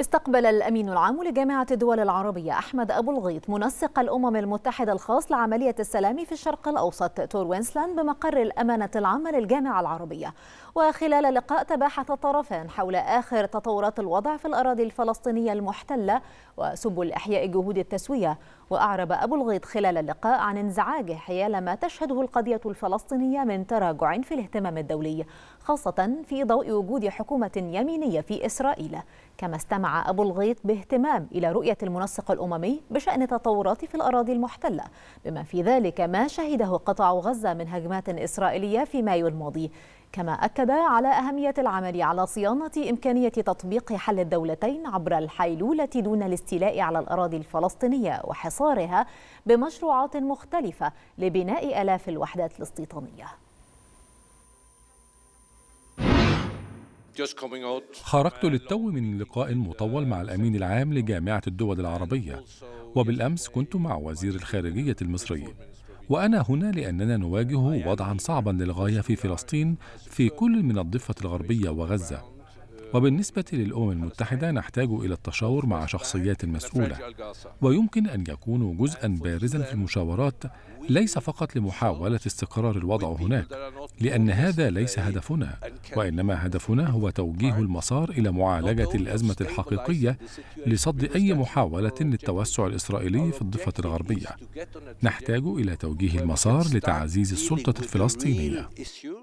استقبل الأمين العام لجامعة الدول العربية أحمد أبو الغيط منسق الأمم المتحدة الخاص لعملية السلام في الشرق الأوسط تور وينسلاند بمقر الأمانة العامة للجامعة العربية وخلال اللقاء تباحث الطرفان حول آخر تطورات الوضع في الأراضي الفلسطينية المحتلة وسبل إحياء جهود التسوية وأعرب أبو الغيط خلال اللقاء عن انزعاجه حيال ما تشهده القضية الفلسطينية من تراجع في الاهتمام الدولي خاصة في ضوء وجود حكومة يمينية في إسرائيل كما استمع أبو الغيط باهتمام إلى رؤية المنسق الأممي بشأن تطورات في الأراضي المحتلة بما في ذلك ما شهده قطاع غزة من هجمات إسرائيلية في مايو الماضي كما أكد على أهمية العمل على صيانة إمكانية تطبيق حل الدولتين عبر الحيلولة دون الاستيلاء على الأراضي الفلسطينية وحصارها بمشروعات مختلفة لبناء آلاف الوحدات الاستيطانية خرجت للتو من لقاء مطول مع الأمين العام لجامعة الدول العربية وبالأمس كنت مع وزير الخارجية المصري وأنا هنا لأننا نواجه وضعا صعبا للغاية في فلسطين في كل من الضفة الغربية وغزة وبالنسبة للأمم المتحدة نحتاج إلى التشاور مع شخصيات مسؤولة ويمكن أن يكونوا جزءا بارزا في المشاورات ليس فقط لمحاولة استقرار الوضع هناك لأن هذا ليس هدفنا وإنما هدفنا هو توجيه المسار إلى معالجة الأزمة الحقيقية لصد أي محاولة للتوسع الإسرائيلي في الضفة الغربية نحتاج إلى توجيه المسار لتعزيز السلطة الفلسطينية